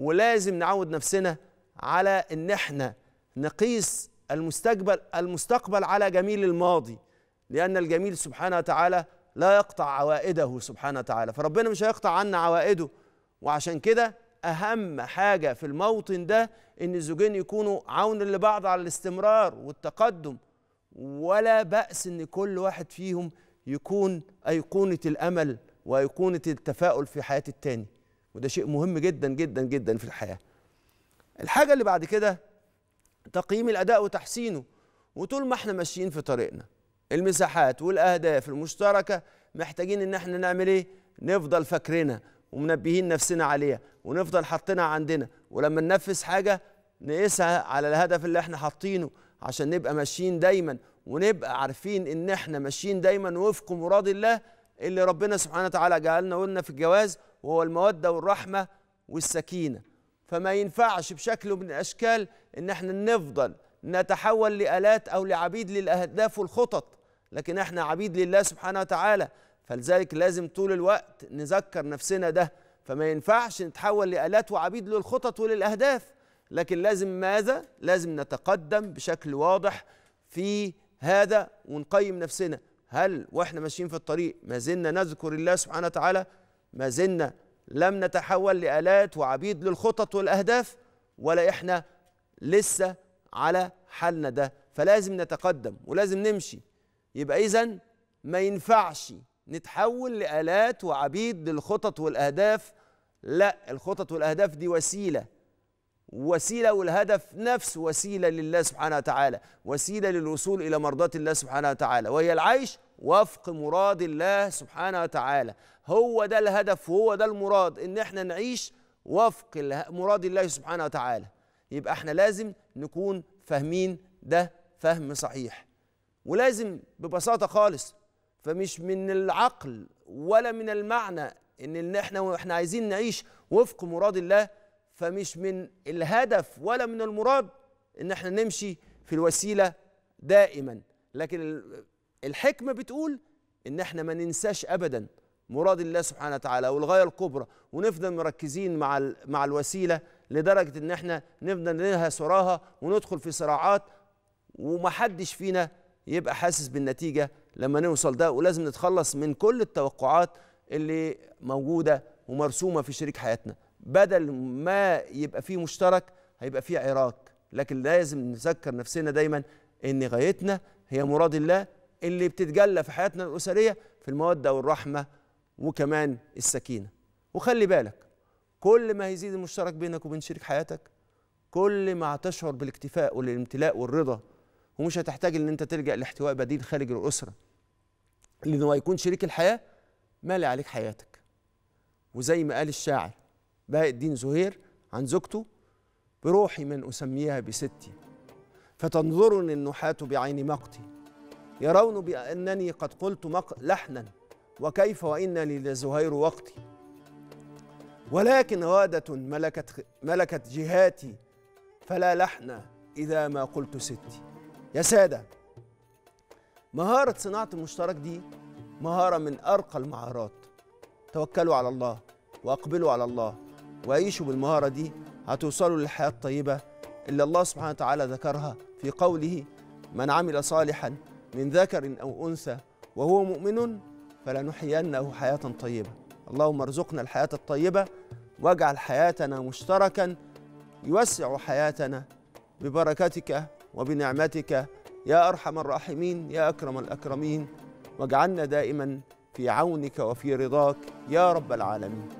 ولازم نعود نفسنا على ان احنا نقيس المستقبل المستقبل على جميل الماضي لان الجميل سبحانه وتعالى لا يقطع عوائده سبحانه وتعالى فربنا مش هيقطع عنا عوائده وعشان كده اهم حاجه في الموطن ده ان الزوجين يكونوا عون لبعض على الاستمرار والتقدم ولا باس ان كل واحد فيهم يكون ايقونه الامل وايقونه التفاؤل في حياه التاني وده شيء مهم جدا جدا جدا في الحياه الحاجه اللي بعد كده تقييم الاداء وتحسينه وطول ما احنا ماشيين في طريقنا المساحات والاهداف المشتركه محتاجين ان احنا نعمل ايه نفضل فاكرينها ومنبهين نفسنا عليها ونفضل حاطينها عندنا ولما ننفذ حاجه نقيسها على الهدف اللي احنا حاطينه عشان نبقى ماشيين دايما ونبقى عارفين ان احنا ماشيين دايما وفق مراد الله اللي ربنا سبحانه وتعالى جعلنا قلنا في الجواز وهو المودة والرحمة والسكينة فما ينفعش بشكل من الأشكال إن احنا نفضل نتحول لآلات أو لعبيد للأهداف والخطط لكن احنا عبيد لله سبحانه وتعالى فلذلك لازم طول الوقت نذكر نفسنا ده فما ينفعش نتحول لآلات وعبيد للخطط وللأهداف لكن لازم ماذا؟ لازم نتقدم بشكل واضح في هذا ونقيم نفسنا هل واحنا ماشيين في الطريق ما زلنا نذكر الله سبحانه وتعالى ما زلنا لم نتحول لآلات وعبيد للخطط والأهداف ولا إحنا لسه على حالنا ده فلازم نتقدم ولازم نمشي يبقى إذا ما ينفعش نتحول لآلات وعبيد للخطط والأهداف لا الخطط والأهداف دي وسيلة وسيلة والهدف نفس وسيلة لله سبحانه وتعالى وسيلة للوصول إلى مرضات الله سبحانه وتعالى وهي العيش وفق مراد الله سبحانه وتعالى هو ده الهدف وهو ده المراد إن احنا نعيش وفق مراد الله سبحانه وتعالى يبقى احنا لازم نكون فاهمين ده فهم صحيح ولازم ببساطة خالص فمش من العقل ولا من المعنى ان احنا واحنا عايزين نعيش وفق مراد الله فمش من الهدف ولا من المراد ان احنا نمشي في الوسيله دائما لكن الحكمه بتقول ان احنا ما ننساش ابدا مراد الله سبحانه وتعالى والغايه الكبرى ونفضل مركزين مع مع الوسيله لدرجه ان احنا نفضل نلهث وراها وندخل في صراعات ومحدش فينا يبقى حاسس بالنتيجه لما نوصل ده ولازم نتخلص من كل التوقعات اللي موجوده ومرسومه في شريك حياتنا بدل ما يبقى فيه مشترك هيبقى فيه عراك لكن لازم نذكر نفسنا دايما ان غايتنا هي مراد الله اللي بتتجلى في حياتنا الاسريه في الموده والرحمه وكمان السكينه وخلي بالك كل ما هيزيد المشترك بينك وبين شريك حياتك كل ما هتشعر بالاكتفاء والامتلاء والرضا ومش هتحتاج ان انت تلجا لاحتواء بديل خارج الاسره لانه هيكون شريك الحياه مالي عليك حياتك وزي ما قال الشاعر بهاء الدين زهير عن زوجته بروحي من أسميها بستي فتنظرني النحاة بعين مقتي يرون بأنني قد قلت لحنا وكيف وإن لي لزهير وقتي ولكن غادة ملكت, ملكت جهاتي فلا لحن إذا ما قلت ستي يا سادة مهارة صناعة المشترك دي مهارة من أرقى المهارات توكلوا على الله وأقبلوا على الله وعيشوا بالمهارة دي هتوصلوا للحياة الطيبة اللي الله سبحانه وتعالى ذكرها في قوله من عمل صالحا من ذكر أو أنثى وهو مؤمن فلنحيينه حياة طيبة اللهم ارزقنا الحياة الطيبة واجعل حياتنا مشتركا يوسع حياتنا ببركتك وبنعمتك يا أرحم الراحمين يا أكرم الأكرمين واجعلنا دائما في عونك وفي رضاك يا رب العالمين